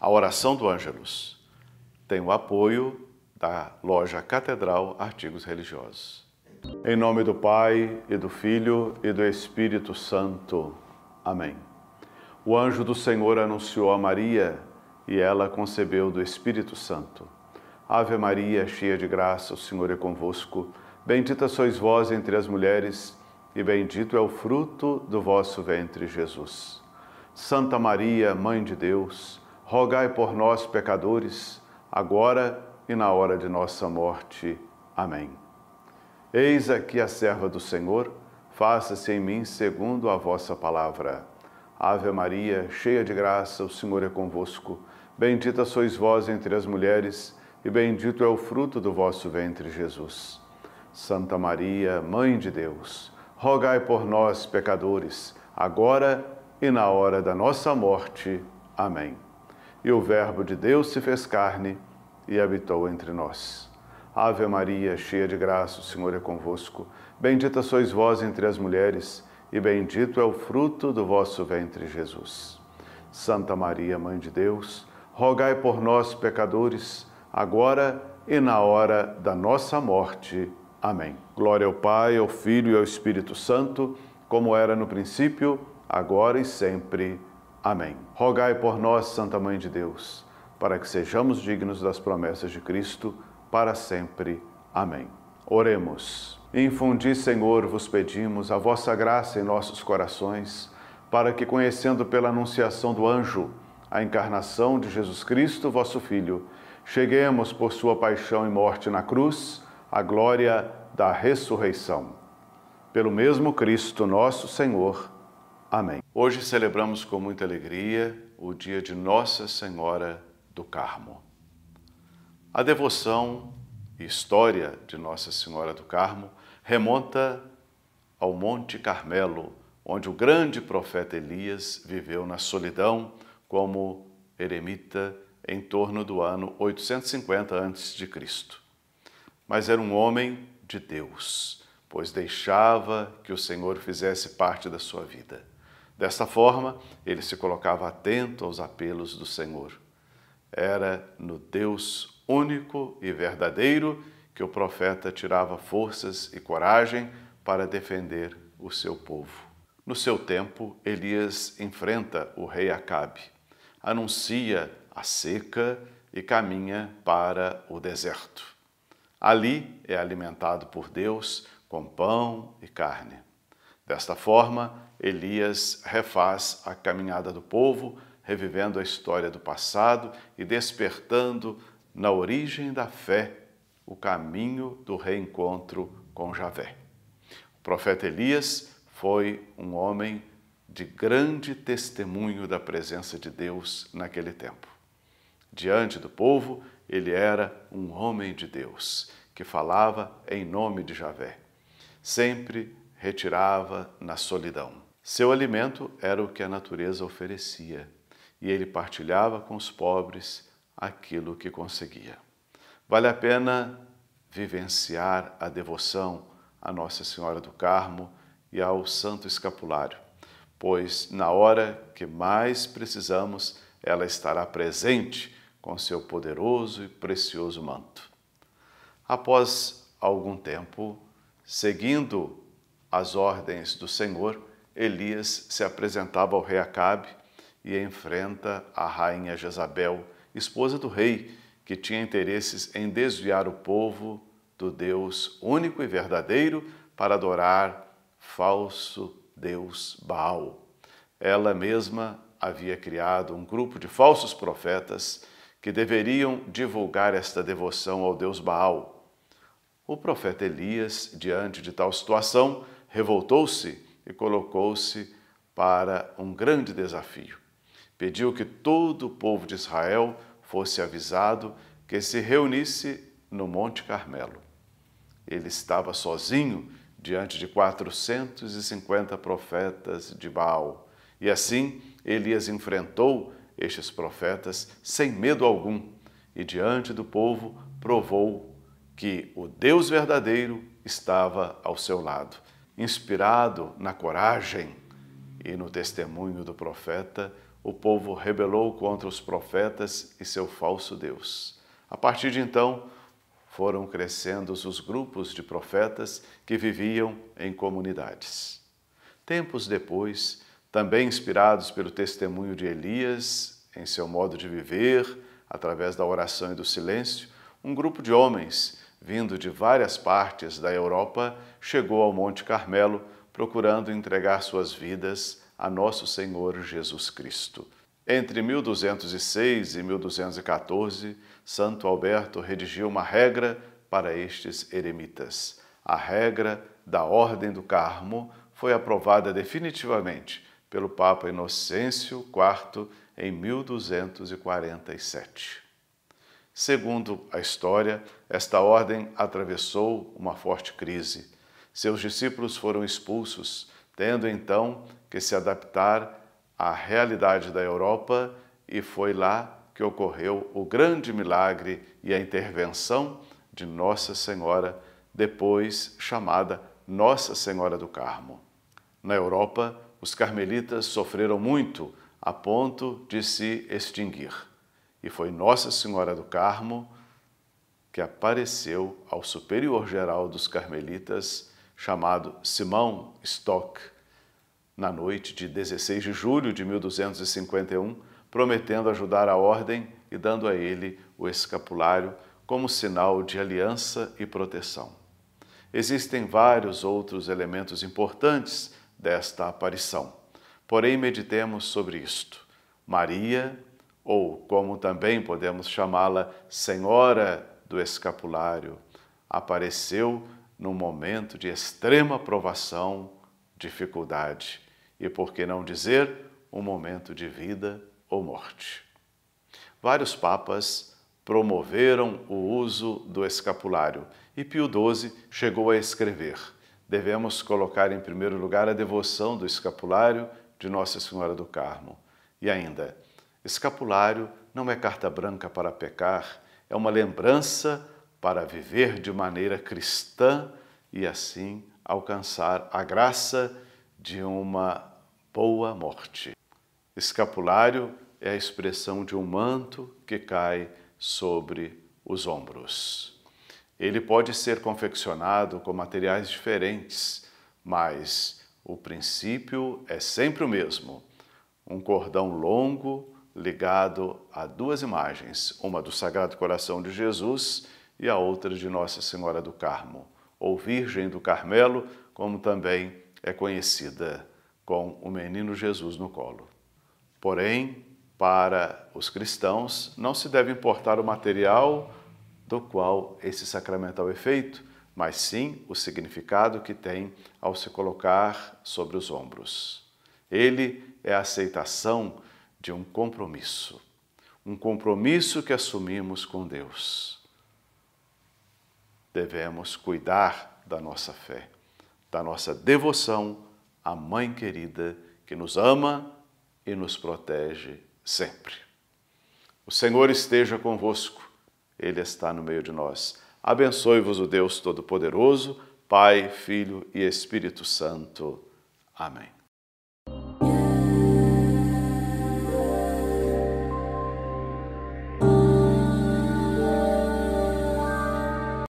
A oração do Ângelus tem o apoio da loja Catedral Artigos Religiosos. Em nome do Pai e do Filho e do Espírito Santo. Amém. O anjo do Senhor anunciou a Maria e ela concebeu do Espírito Santo. Ave Maria, cheia de graça, o Senhor é convosco. Bendita sois vós entre as mulheres e bendito é o fruto do vosso ventre, Jesus. Santa Maria, Mãe de Deus, rogai por nós, pecadores, agora e na hora de nossa morte. Amém. Eis aqui a serva do Senhor, faça-se em mim segundo a vossa palavra. Ave Maria, cheia de graça, o Senhor é convosco. Bendita sois vós entre as mulheres, e bendito é o fruto do vosso ventre, Jesus. Santa Maria, Mãe de Deus, rogai por nós, pecadores, agora e na hora da nossa morte. Amém e o Verbo de Deus se fez carne e habitou entre nós. Ave Maria, cheia de graça, o Senhor é convosco. Bendita sois vós entre as mulheres, e bendito é o fruto do vosso ventre, Jesus. Santa Maria, Mãe de Deus, rogai por nós, pecadores, agora e na hora da nossa morte. Amém. Glória ao Pai, ao Filho e ao Espírito Santo, como era no princípio, agora e sempre. Amém. Rogai por nós, Santa Mãe de Deus, para que sejamos dignos das promessas de Cristo para sempre. Amém. Oremos. Infundi, Senhor, vos pedimos a vossa graça em nossos corações, para que, conhecendo pela anunciação do anjo a encarnação de Jesus Cristo, vosso Filho, cheguemos por sua paixão e morte na cruz à glória da ressurreição. Pelo mesmo Cristo nosso Senhor. Amém. Hoje celebramos com muita alegria o dia de Nossa Senhora do Carmo. A devoção e história de Nossa Senhora do Carmo remonta ao Monte Carmelo, onde o grande profeta Elias viveu na solidão como eremita em torno do ano 850 a.C. Mas era um homem de Deus, pois deixava que o Senhor fizesse parte da sua vida. Desta forma, ele se colocava atento aos apelos do Senhor. Era no Deus único e verdadeiro que o profeta tirava forças e coragem para defender o seu povo. No seu tempo, Elias enfrenta o rei Acabe, anuncia a seca e caminha para o deserto. Ali é alimentado por Deus com pão e carne. Desta forma, Elias refaz a caminhada do povo, revivendo a história do passado e despertando na origem da fé o caminho do reencontro com Javé. O profeta Elias foi um homem de grande testemunho da presença de Deus naquele tempo. Diante do povo, ele era um homem de Deus que falava em nome de Javé, sempre retirava na solidão. Seu alimento era o que a natureza oferecia, e ele partilhava com os pobres aquilo que conseguia. Vale a pena vivenciar a devoção à Nossa Senhora do Carmo e ao Santo Escapulário, pois na hora que mais precisamos, ela estará presente com seu poderoso e precioso manto. Após algum tempo, seguindo às ordens do Senhor, Elias se apresentava ao rei Acabe e enfrenta a rainha Jezabel, esposa do rei, que tinha interesses em desviar o povo do Deus único e verdadeiro para adorar falso Deus Baal. Ela mesma havia criado um grupo de falsos profetas que deveriam divulgar esta devoção ao Deus Baal. O profeta Elias, diante de tal situação, revoltou-se e colocou-se para um grande desafio. Pediu que todo o povo de Israel fosse avisado que se reunisse no Monte Carmelo. Ele estava sozinho diante de 450 profetas de Baal. E assim Elias enfrentou estes profetas sem medo algum e diante do povo provou que o Deus verdadeiro estava ao seu lado. Inspirado na coragem e no testemunho do profeta, o povo rebelou contra os profetas e seu falso Deus. A partir de então, foram crescendo os grupos de profetas que viviam em comunidades. Tempos depois, também inspirados pelo testemunho de Elias em seu modo de viver, através da oração e do silêncio, um grupo de homens vindo de várias partes da Europa, chegou ao Monte Carmelo procurando entregar suas vidas a nosso Senhor Jesus Cristo. Entre 1206 e 1214, Santo Alberto redigiu uma regra para estes eremitas. A regra da Ordem do Carmo foi aprovada definitivamente pelo Papa Inocêncio IV em 1247. Segundo a história, esta ordem atravessou uma forte crise. Seus discípulos foram expulsos, tendo então que se adaptar à realidade da Europa, e foi lá que ocorreu o grande milagre e a intervenção de Nossa Senhora, depois chamada Nossa Senhora do Carmo. Na Europa, os carmelitas sofreram muito a ponto de se extinguir. E foi Nossa Senhora do Carmo que apareceu ao superior-geral dos carmelitas, chamado Simão Stock, na noite de 16 de julho de 1251, prometendo ajudar a ordem e dando a ele o escapulário como sinal de aliança e proteção. Existem vários outros elementos importantes desta aparição, porém meditemos sobre isto. Maria ou como também podemos chamá-la Senhora do Escapulário, apareceu num momento de extrema provação, dificuldade e, por que não dizer, um momento de vida ou morte. Vários papas promoveram o uso do escapulário e Pio XII chegou a escrever: devemos colocar em primeiro lugar a devoção do escapulário de Nossa Senhora do Carmo. E ainda, Escapulário não é carta branca para pecar, é uma lembrança para viver de maneira cristã e assim alcançar a graça de uma boa morte. Escapulário é a expressão de um manto que cai sobre os ombros. Ele pode ser confeccionado com materiais diferentes, mas o princípio é sempre o mesmo: um cordão longo ligado a duas imagens, uma do Sagrado Coração de Jesus e a outra de Nossa Senhora do Carmo, ou Virgem do Carmelo, como também é conhecida, com o menino Jesus no colo. Porém, para os cristãos, não se deve importar o material do qual esse sacramental é feito, mas sim o significado que tem ao se colocar sobre os ombros. Ele é a aceitação de um compromisso, um compromisso que assumimos com Deus. Devemos cuidar da nossa fé, da nossa devoção à Mãe querida que nos ama e nos protege sempre. O Senhor esteja convosco, Ele está no meio de nós. Abençoe-vos o Deus Todo-Poderoso, Pai, Filho e Espírito Santo. Amém.